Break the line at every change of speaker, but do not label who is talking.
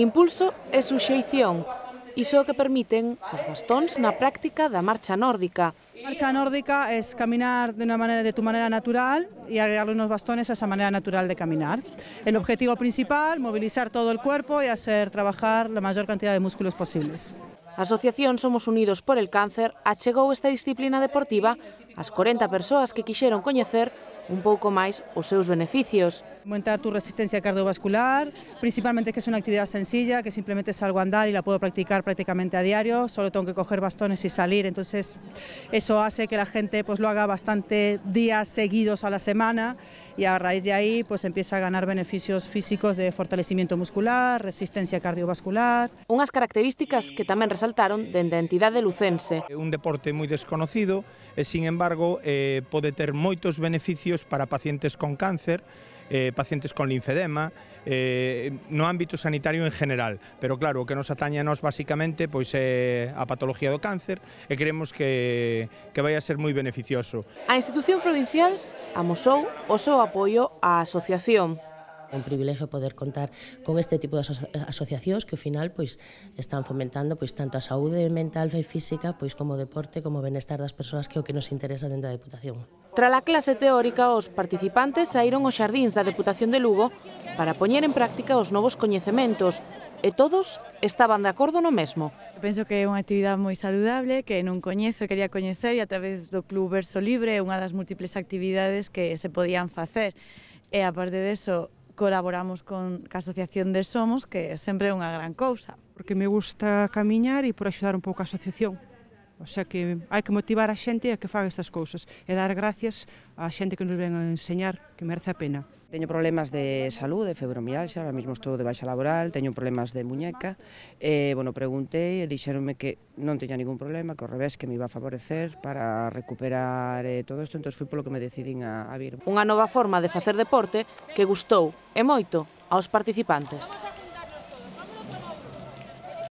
Impulso e suxeición, iso que permiten os bastóns na práctica da marcha nórdica. A marcha nórdica é caminar de, unha maneira de tú maneira
natural e agregar unos bastones a esa maneira natural de caminar. El objetivo principal, movilizar
todo o cuerpo e hacer trabajar a maior cantidad de músculos posibles. A Asociación Somos Unidos por el Cáncer achegou esta disciplina deportiva ás 40 persoas que quixeron coñecer un pouco máis os seus beneficios. Aumentar tu resistencia cardiovascular,
principalmente que es una actividad sencilla, que simplemente salgo a andar y la puedo practicar prácticamente a diario, solo tengo que coger bastones y salir, entonces eso hace que la gente pues lo haga bastante días seguidos a la semana y a raíz de ahí pues empieza a ganar beneficios físicos de fortalecimiento
muscular, resistencia cardiovascular. Unhas características que tamén resaltaron dende a entidade
lucense. É un deporte moi desconocido e sin embargo eh, pode ter moitos beneficios para pacientes con cáncer eh, pacientes con linfedema, eh, no ámbito sanitario en general, pero claro, o que nos atañe a nós basicamente pois é eh, a patología do cáncer e creemos que, que vai a ser moi beneficioso.
A institución provincial amosou o seu apoio á asociación É un privilegio poder contar con este tipo de aso asociacións que ao final pois están fomentando pois tanto a saúde mental e física pois como o deporte como o benestar das persoas que é o que nos interesa dentro da Deputación. Tras a clase teórica, os participantes saíron aos xardíns da Deputación de Lugo para poñer en práctica os novos coñecementos e todos estaban de acordo no mesmo.
Penso que é unha actividade moi saludable, que non coñezo, quería coñecer e a través do Club Verso Libre é unha das múltiples actividades que se podían facer. E aparte deso, colaboramos con a Asociación de
Somos, que sempre é unha gran cousa. Porque me gusta camiñar e por axudar un pouco a asociación. O sea que hai que motivar a xente a que faga estas cousas e dar gracias á xente que nos ven a enseñar, que merece a pena.
Teño problemas de saúde, fibromialgia, ahora mesmo estou de baixa laboral, teño problemas de muñeca. E, bueno, preguntei e dixeronme que non teña ningún problema, que ao revés, que me iba a favorecer para recuperar eh, todo isto, entón fui polo que me decidín a, a vir. Unha nova
forma de facer deporte que gustou e moito aos participantes.